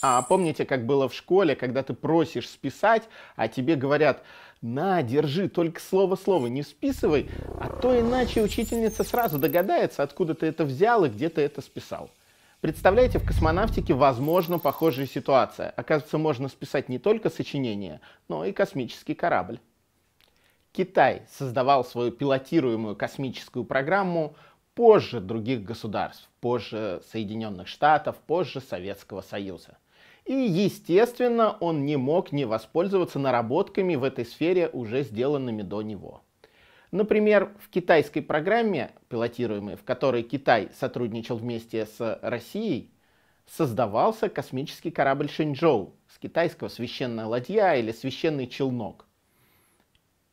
А помните, как было в школе, когда ты просишь списать, а тебе говорят, на, держи, только слово-слово, не списывай, а то иначе учительница сразу догадается, откуда ты это взял и где ты это списал. Представляете, в космонавтике возможно похожая ситуация. Оказывается, можно списать не только сочинение, но и космический корабль. Китай создавал свою пилотируемую космическую программу позже других государств, позже Соединенных Штатов, позже Советского Союза. И, естественно, он не мог не воспользоваться наработками в этой сфере, уже сделанными до него. Например, в китайской программе, пилотируемой, в которой Китай сотрудничал вместе с Россией, создавался космический корабль Шэньчжоу с китайского священная ладья или священный челнок.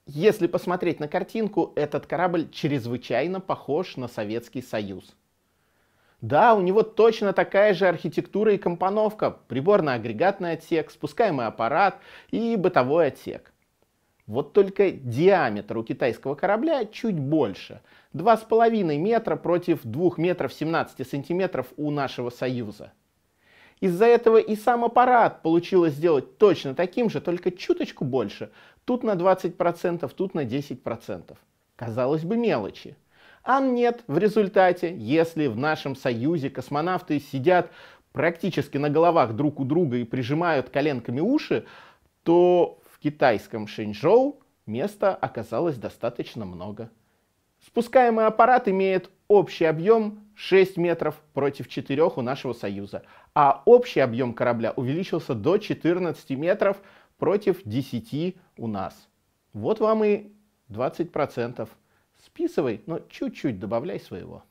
Если посмотреть на картинку, этот корабль чрезвычайно похож на Советский Союз. Да, у него точно такая же архитектура и компоновка. Приборно-агрегатный отсек, спускаемый аппарат и бытовой отсек. Вот только диаметр у китайского корабля чуть больше. 2,5 метра против 2 метров 17 сантиметров у нашего Союза. Из-за этого и сам аппарат получилось сделать точно таким же, только чуточку больше. Тут на 20%, тут на 10%. Казалось бы, мелочи. А нет, в результате, если в нашем союзе космонавты сидят практически на головах друг у друга и прижимают коленками уши, то в китайском Шэньчжоу места оказалось достаточно много. Спускаемый аппарат имеет общий объем 6 метров против 4 у нашего союза, а общий объем корабля увеличился до 14 метров против 10 у нас. Вот вам и 20%. Списывай, но чуть-чуть добавляй своего.